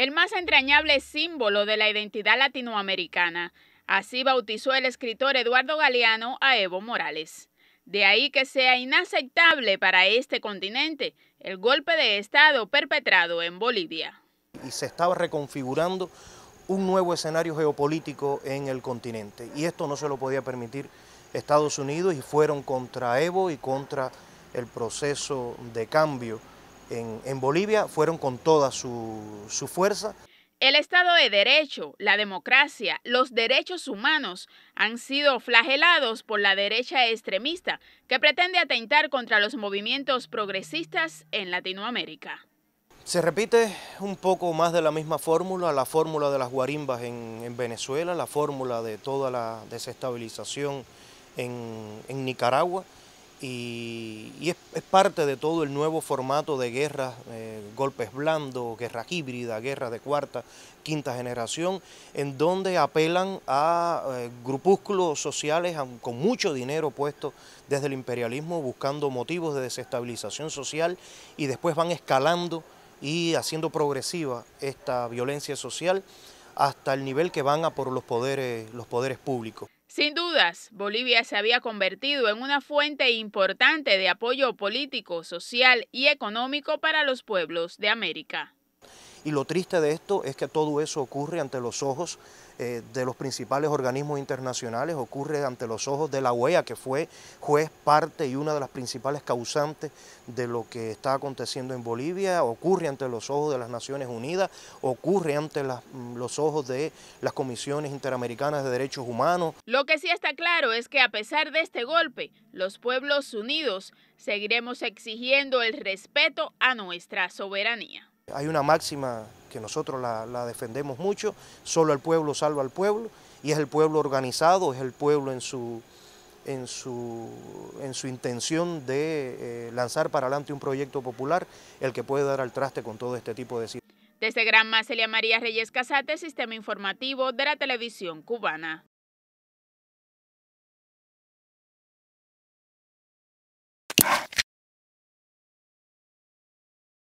el más entrañable símbolo de la identidad latinoamericana. Así bautizó el escritor Eduardo Galeano a Evo Morales. De ahí que sea inaceptable para este continente el golpe de Estado perpetrado en Bolivia. Y se estaba reconfigurando un nuevo escenario geopolítico en el continente. Y esto no se lo podía permitir Estados Unidos y fueron contra Evo y contra el proceso de cambio en, Bolivia fueron con toda su, fuerza. El Estado de Derecho, la democracia, los derechos humanos han sido flagelados por la derecha extremista que pretende atentar contra los movimientos progresistas en Latinoamérica. Se repite un poco más de la misma fórmula, la fórmula de las guarimbas en, Venezuela, la fórmula de toda la desestabilización en Nicaragua y, es, parte de todo el nuevo formato de guerras, eh, golpes blandos, guerra híbrida guerra de cuarta, quinta generación, en donde apelan a eh, grupúsculos sociales con mucho dinero puesto desde el imperialismo, buscando motivos de desestabilización social y después van escalando y haciendo progresiva esta violencia social hasta el nivel que van a por los poderes, los poderes públicos. Sin dudas, Bolivia se había convertido en una fuente importante de apoyo político, social y económico para los pueblos de América. Y lo triste de esto es que todo eso ocurre ante los ojos eh, de los principales organismos internacionales, ocurre ante los ojos de la OEA, que fue juez, parte y una de las principales causantes de lo que está aconteciendo en Bolivia, ocurre ante los ojos de las Naciones Unidas, ocurre ante mm, los ojos de las comisiones interamericanas de derechos humanos. Lo que sí está claro es que a pesar de este golpe, los pueblos unidos seguiremos exigiendo el respeto a nuestra soberanía. Hay una máxima que nosotros la, defendemos mucho, solo el pueblo salva al pueblo, y es el pueblo organizado, es el pueblo en su, en su, en su intención de eh, lanzar para adelante un proyecto popular el que puede dar al traste con todo este tipo de situaciones. Desde Gran Celia María Reyes Casate, Sistema Informativo de la Televisión Cubana.